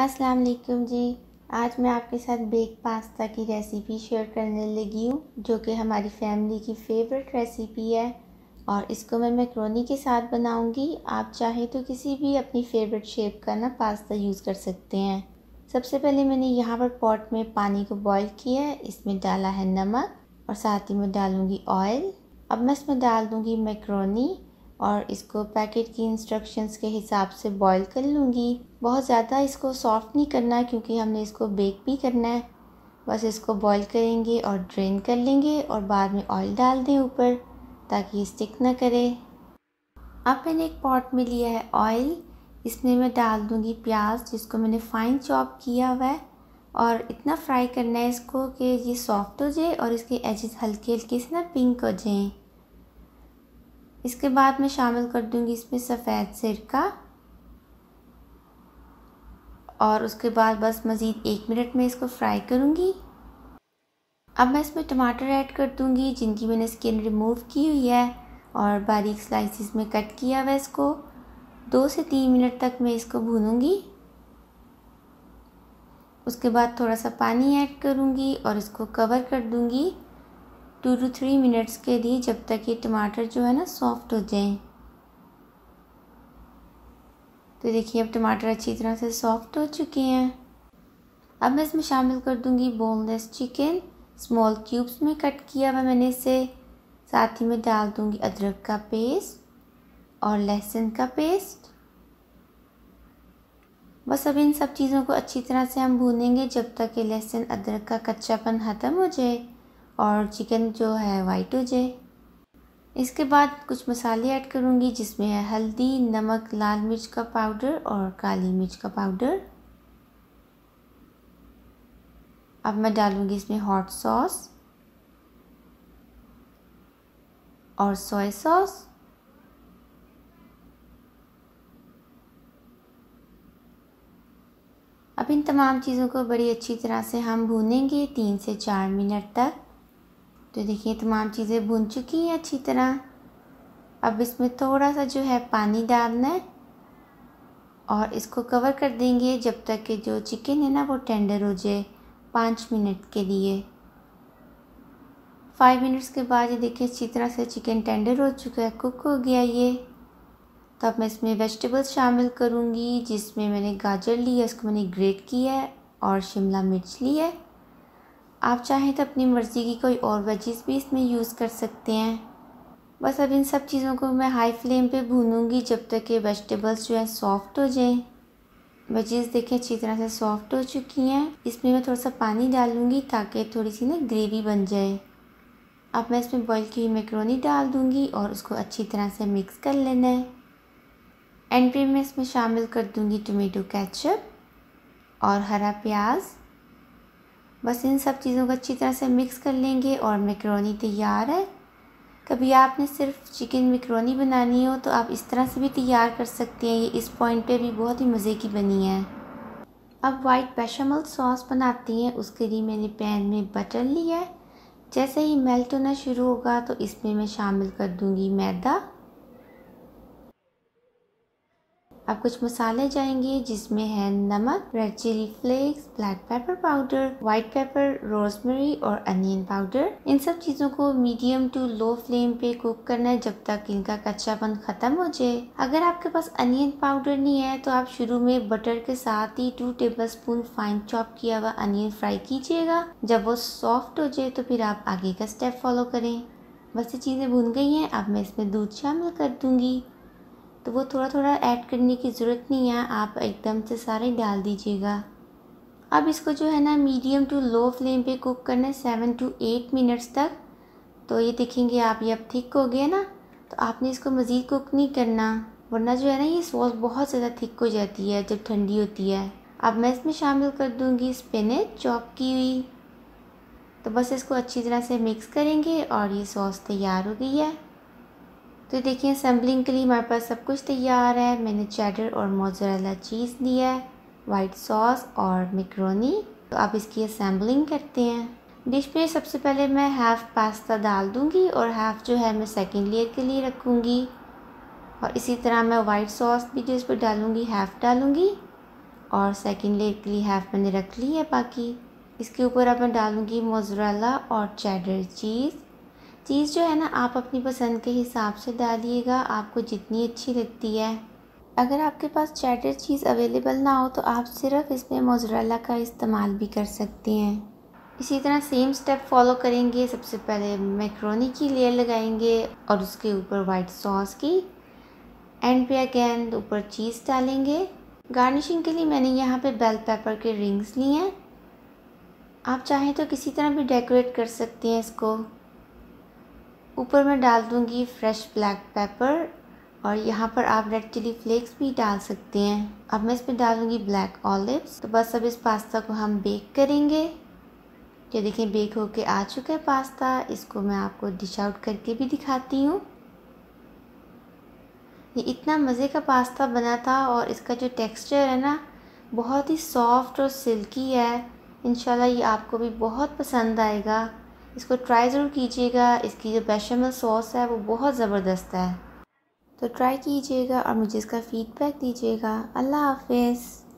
अस्सलाम वालेकुम जी आज मैं आपके साथ बेक पास्ता की रेसिपी शेयर करने लगी हूँ जो कि हमारी फैमिली की फेवरेट रेसिपी है और इसको मैं मैक्रोनी के साथ बनाऊँगी आप चाहे तो किसी भी अपनी फेवरेट शेप का ना पास्ता यूज़ कर सकते हैं सबसे पहले मैंने यहाँ पर पॉट में पानी को बॉईल किया है इसमें डाला है नमक और साथ ही मैं डालूँगी ऑयल अब मैं इसमें डाल दूँगी मैक्रोनी और इसको पैकेट की इंस्ट्रक्शंस के हिसाब से बॉईल कर लूँगी बहुत ज़्यादा इसको सॉफ्ट नहीं करना है क्योंकि हमने इसको बेक भी करना है बस इसको बॉईल करेंगे और ड्रेन कर लेंगे और बाद में ऑयल डाल दें ऊपर ताकि स्टिक ना करे अब मैंने एक पॉट में लिया है ऑयल इसमें मैं डाल दूँगी प्याज जिसको मैंने फ़ाइन चॉप किया हुआ है और इतना फ्राई करना है इसको कि ये सॉफ्ट हो जाए और इसके एजेस हल्के हल्के से ना पिंक हो जाएँ इसके बाद मैं शामिल कर दूंगी इसमें सफ़ेद सिरका और उसके बाद बस मज़ीद एक मिनट में इसको फ्राई करूँगी अब मैं इसमें टमाटर ऐड कर दूँगी जिनकी मैंने स्किन रिमूव की हुई है और बारीक स्लाइसिस में कट किया हुआ इसको दो से तीन मिनट तक मैं इसको भूनूँगी उसके बाद थोड़ा सा पानी ऐड करूँगी और इसको कवर कर दूँगी टू टू थ्री मिनट्स के लिए जब तक ये टमाटर जो है ना सॉफ्ट हो जाए तो देखिए अब टमाटर अच्छी तरह से सॉफ्ट हो चुके हैं अब मैं इसमें शामिल कर दूंगी बोनलेस चिकन स्मॉल क्यूब्स में कट किया हुआ मैंने इसे साथ ही में डाल दूंगी अदरक का पेस्ट और लहसुन का पेस्ट बस अब इन सब चीज़ों को अच्छी तरह से हम भूनेंगे जब तक ये लहसुन अदरक का कच्चापन ख़त्म हो जाए और चिकन जो है वाइट हो जाए इसके बाद कुछ मसाले ऐड करूँगी जिसमें है हल्दी नमक लाल मिर्च का पाउडर और काली मिर्च का पाउडर अब मैं डालूँगी इसमें हॉट सॉस और सोया सॉस अब इन तमाम चीज़ों को बड़ी अच्छी तरह से हम भूनेंगे तीन से चार मिनट तक तो देखिए तमाम चीज़ें भुन चुकी हैं अच्छी तरह अब इसमें थोड़ा सा जो है पानी डालना है और इसको कवर कर देंगे जब तक कि जो चिकन है ना वो टेंडर हो जाए पाँच मिनट के लिए फाइव मिनट्स के बाद ये देखिए अच्छी तरह से चिकन टेंडर हो चुका है कुक हो गया ये तो अब मैं इसमें वेजिटेबल्स शामिल करूँगी जिसमें मैंने गाजर ली है उसको मैंने ग्रेट किया है और शिमला मिर्च ली है आप चाहें तो अपनी मर्ज़ी की कोई और वेजीज़ भी इसमें यूज़ कर सकते हैं बस अब इन सब चीज़ों को मैं हाई फ्लेम पे भूनूंगी जब तक ये वेजिटेबल्स जो हैं सॉफ्ट हो जाएं वेजेस देखें अच्छी तरह से सॉफ्ट हो चुकी हैं इसमें मैं थोड़ा सा पानी डालूंगी ताकि थोड़ी सी ना ग्रेवी बन जाए अब मैं इसमें बॉईल की हुई मैक्रोनी डाल दूंगी और उसको अच्छी तरह से मिक्स कर लेना है एंड फिर मैं इसमें शामिल कर दूँगी टोमेटो कैचअप और हरा प्याज़ बस इन सब चीज़ों को अच्छी तरह से मिक्स कर लेंगे और मैक्रोनी तैयार है कभी आपने सिर्फ चिकन मैक्रोनी बनानी हो तो आप इस तरह से भी तैयार कर सकते हैं ये इस पॉइंट पे भी बहुत ही मज़े की बनी है अब वाइट बेशमल सॉस बनाती हैं उसके लिए मैंने पैन में बटर लिया है जैसे ही मेल्ट होना शुरू होगा तो इसमें मैं शामिल कर दूँगी मैदा अब कुछ मसाले जाएंगे जिसमें है नमक red chili flakes black pepper powder white pepper rosemary और अनियन पाउडर इन सब चीज़ों को मीडियम टू लो फ्लेम पे कुक करना है जब तक इनका कच्चापन ख़त्म हो जाए अगर आपके पास अनियन पाउडर नहीं है तो आप शुरू में बटर के साथ ही two tablespoon fine chop किया हुआ अनियन फ्राई कीजिएगा जब वो सॉफ्ट हो जाए तो फिर आप आगे का स्टेप फॉलो करें बस ये चीज़ें भुन गई हैं अब मैं इसमें दूध शामिल कर दूंगी तो वो थोड़ा थोड़ा ऐड करने की ज़रूरत नहीं है आप एकदम से सारे डाल दीजिएगा अब इसको जो है ना मीडियम टू लो फ्लेम पे कुक करना है सेवन टू एट मिनट्स तक तो ये देखेंगे आप ये अब थिक हो गया ना तो आपने इसको मज़ीद कुक नहीं करना वरना जो है ना ये सॉस बहुत ज़्यादा थिक हो जाती है जब ठंडी होती है अब मैं इसमें शामिल कर दूँगी स्पिनच चॉप की हुई तो बस इसको अच्छी तरह से मिक्स करेंगे और ये सॉस तैयार हो गई है तो देखिए असम्बलिंग के लिए हमारे पास सब कुछ तैयार है मैंने चैडर और मोजरेला चीज़ लिया है वाइट सॉस और मिक्रोनी तो आप इसकी असम्बलिंग करते हैं डिश पे सबसे पहले मैं हाफ़ पास्ता डाल दूँगी और हाफ़ जो है मैं सेकेंड लेयर के लिए रखूँगी और इसी तरह मैं वाइट सॉस भी जो इस पर डालूँगी हाफ़ डालूँगी और सेकेंड लेयर के लिए हाफ़ मैंने रख ली है बाकी इसके ऊपर अब मैं डालूँगी मोजरेला और चैडर चीज़ चीज़ जो है ना आप अपनी पसंद के हिसाब से डालिएगा आपको जितनी अच्छी लगती है अगर आपके पास चैटर चीज़ अवेलेबल ना हो तो आप सिर्फ इसमें मोजरेला का इस्तेमाल भी कर सकते हैं इसी तरह सेम स्टेप फॉलो करेंगे सबसे पहले मैक्रोनी की लेयर लगाएंगे और उसके ऊपर वाइट सॉस की एंड पे अगैन ऊपर चीज़ डालेंगे गार्निशिंग के लिए मैंने यहाँ पे बेल पेपर के रिंग्स लिए हैं आप चाहें तो किसी तरह भी डेकोरेट कर सकते हैं इसको ऊपर मैं डाल दूँगी फ्रेश ब्लैक पेपर और यहाँ पर आप रेड चिली फ्लेक्स भी डाल सकते हैं अब मैं इस पर डालूँगी ब्लैक ऑलिव्स तो बस अब इस पास्ता को हम बेक करेंगे ये देखें बेक होके आ चुका है पास्ता इसको मैं आपको डिश आउट करके भी दिखाती हूँ ये इतना मज़े का पास्ता बना था और इसका जो टेक्सचर है ना बहुत ही सॉफ्ट और सिल्की है इन ये आपको भी बहुत पसंद आएगा इसको ट्राई ज़रूर कीजिएगा इसकी जो बेशमल सॉस है वो बहुत ज़बरदस्त है तो ट्राई कीजिएगा और मुझे इसका फ़ीडबैक दीजिएगा अल्लाह हाफिज़